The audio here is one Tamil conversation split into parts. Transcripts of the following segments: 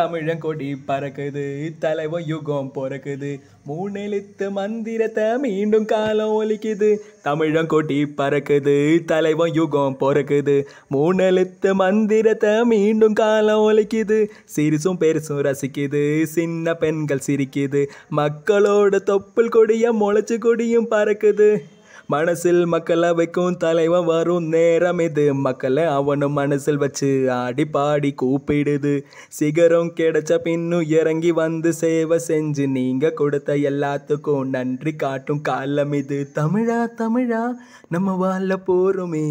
தமிழங்கொடி பறக்குது தலைவன் யுகம் பொறக்குது மூணெழுத்து மந்திரத்தை மீண்டும் காலம் ஒலிக்குது தமிழங்கொடி பறக்குது தலைவன் யுகம் பொறக்குது மூணெழுத்து மந்திரத்தை மீண்டும் காலம் ஒலிக்குது சிறுசும் பெருசும் ரசிக்குது சின்ன பெண்கள் சிரிக்குது மக்களோட தொப்புள் கொடியும் முளைச்சு கொடியும் பறக்குது மனசில் மக்களை வைக்கும் தலைவன் வரும் நேரம் இது மக்களை அவனும் மனசில் வச்சு ஆடி பாடி கூப்பிடுது சிகரம் கிடைச்ச பின்னும் இறங்கி வந்து சேவை செஞ்சு நீங்கள் கொடுத்த எல்லாத்துக்கும் நன்றி காட்டும் காலம் இது தமிழா தமிழா நம்ம வாழ போறோமே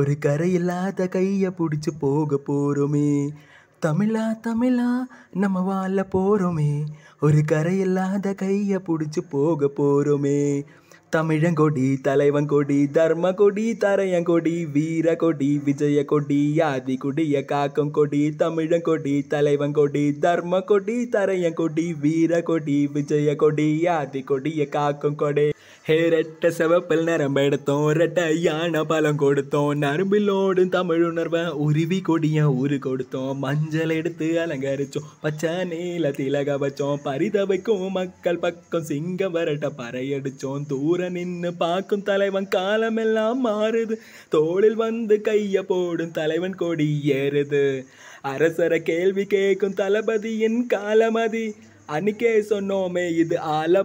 ஒரு கரை இல்லாத கையை பிடிச்சி போக போறோமே தமிழா தமிழா நம்ம வாழ போறோமே ஒரு கரை இல்லாத கையை பிடிச்சி போக போகிறோமே தமிழங்கொடி தலைவன் கொடி தர்ம கொடி தரையங்கொடி வீர கொடி விஜய கொடி யாதி கொடிய காக்கம் கொடி தமிழங்கொடி தலைவன் கொடி தர்ம கொடி தரையங்கொடி வீர கொடி விஜய கொடி யாதி கொடிய காக்கும் கொடி ஹே ரெட்ட செவப்பல் நரம்ப எடுத்தோம் ரெட்ட ஐயான பழம் கொடுத்தோம் நரம்பிலோடும் தமிழ் உணர்வை உருவி கொடியா ஊரு கொடுத்தோம் மஞ்சள் எடுத்து அலங்கரிச்சோம் பச்சை நீல திலக வச்சோம் பரிதவைக்கும் மக்கள் பக்கம் சிங்கம் வரட்ட பறையடிச்சோம் தூர நின்று பார்க்கும் தலைவன் காலமெல்லாம் மாறுது தோளில் வந்து கைய போடும் தலைவன் கொடி ஏறுது அரசர கேள்வி கேட்கும் தளபதியின் காலமதி அன்னைக்கே சொன்னோமே இது ஆல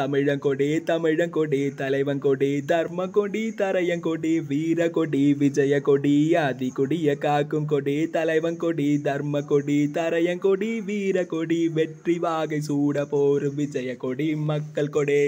தமிழன் கொடி தமிழன் கொடி தலைவன் கொடி தர்ம கொடி தரையன் கொடி வீர கொடி விஜய கொடி ஆதி கொடிய காக்கும் கொடி தலைவன் கொடி தர்ம கொடி தரையன் கொடி வீர கொடி வெற்றி வாகை சூட போறும் விஜய கொடி மக்கள் கொடி